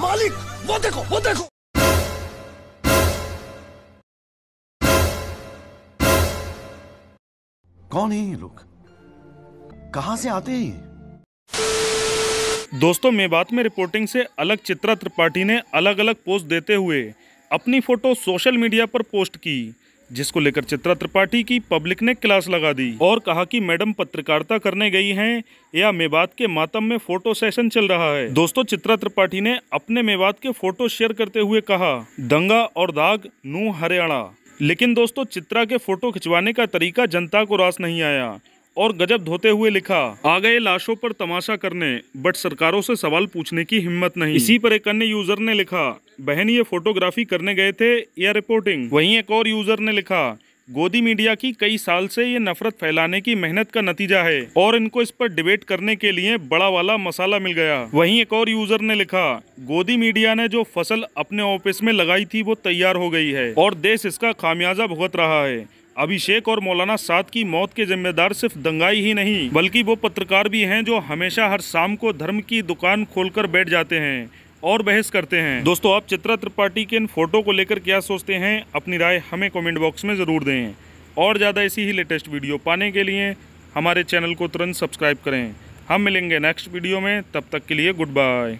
मालिक वो देखो वो देखो कौन है ये लोग कहां से आते हैं दोस्तों मैं बात में रिपोर्टिंग से अलग चित्रा त्रिपाठी ने अलग अलग पोस्ट देते हुए अपनी फ़ोटो सोशल मीडिया पर पोस्ट की जिसको लेकर चित्रा त्रिपाठी की पब्लिक ने क्लास लगा दी और कहा कि मैडम पत्रकारिता करने गई हैं या मेवात के मातम में फोटो सेशन चल रहा है दोस्तों चित्रा त्रिपाठी ने अपने मेवात के फोटो शेयर करते हुए कहा दंगा और दाग नू हरियाणा लेकिन दोस्तों चित्रा के फोटो खिंचवाने का तरीका जनता को रास नहीं आया और गजब धोते हुए लिखा आ गए लाशों पर तमाशा करने बट सरकारों से सवाल पूछने की हिम्मत नहीं इसी पर एक अन्य यूजर ने लिखा बहन ये फोटोग्राफी करने गए थे या रिपोर्टिंग वहीं एक और यूजर ने लिखा गोदी मीडिया की कई साल से ये नफरत फैलाने की मेहनत का नतीजा है और इनको इस पर डिबेट करने के लिए बड़ा वाला मसाला मिल गया वहीं एक और यूजर ने लिखा गोदी मीडिया ने जो फसल अपने ऑफिस में लगाई थी वो तैयार हो गई है और देश इसका खामियाजा भुगत रहा है अभिषेक और मौलाना साद की मौत के जिम्मेदार सिर्फ दंगाई ही नहीं बल्कि वो पत्रकार भी हैं जो हमेशा हर शाम को धर्म की दुकान खोलकर बैठ जाते हैं और बहस करते हैं दोस्तों आप चित्रा त्रिपाठी के इन फोटो को लेकर क्या सोचते हैं अपनी राय हमें कॉमेंट बॉक्स में ज़रूर दें और ज़्यादा इसी ही लेटेस्ट वीडियो पाने के लिए हमारे चैनल को तुरंत सब्सक्राइब करें हम मिलेंगे नेक्स्ट वीडियो में तब तक के लिए गुड बाय